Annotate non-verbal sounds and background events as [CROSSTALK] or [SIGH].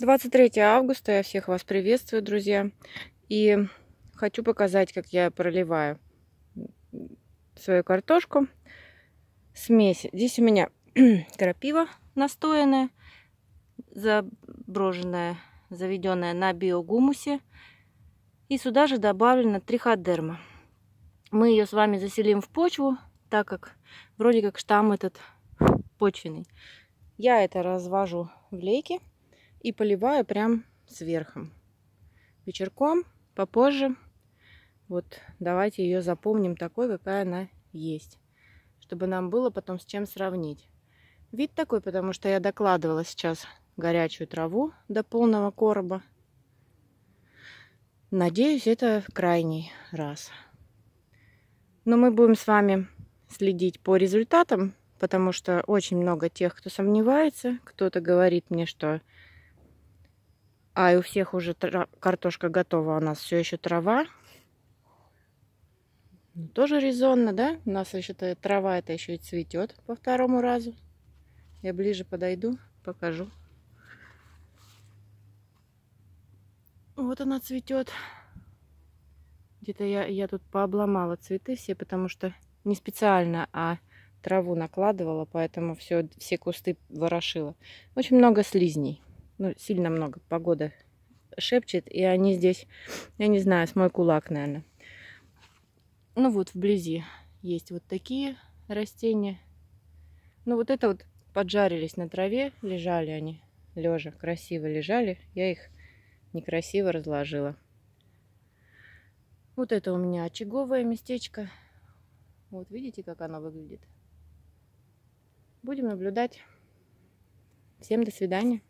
23 августа я всех вас приветствую, друзья. И хочу показать, как я проливаю свою картошку. Смесь. Здесь у меня [CLEARS THROAT] крапива настоянная, заброженная, заведенная на биогумусе. И сюда же добавлена триходерма. Мы ее с вами заселим в почву, так как вроде как штамм этот почвенный. Я это развожу в лейке и поливаю прям сверху. Вечерком, попозже. Вот давайте ее запомним такой, какая она есть, чтобы нам было потом с чем сравнить. Вид такой, потому что я докладывала сейчас горячую траву до полного короба. Надеюсь, это крайний раз. Но мы будем с вами следить по результатам, потому что очень много тех, кто сомневается. Кто-то говорит мне, что а у всех уже картошка готова, у нас все еще трава. Ну, тоже резонно, да? У нас еще трава это еще и цветет по второму разу. Я ближе подойду, покажу. Вот она цветет. Где-то я, я тут пообломала цветы все, потому что не специально, а траву накладывала, поэтому все, все кусты ворошила. Очень много слизней ну, сильно много погода шепчет, и они здесь, я не знаю, с мой кулак, наверное. Ну вот, вблизи есть вот такие растения. Ну вот это вот поджарились на траве, лежали они, лежа, красиво лежали. Я их некрасиво разложила. Вот это у меня очаговое местечко. Вот видите, как оно выглядит. Будем наблюдать. Всем до свидания.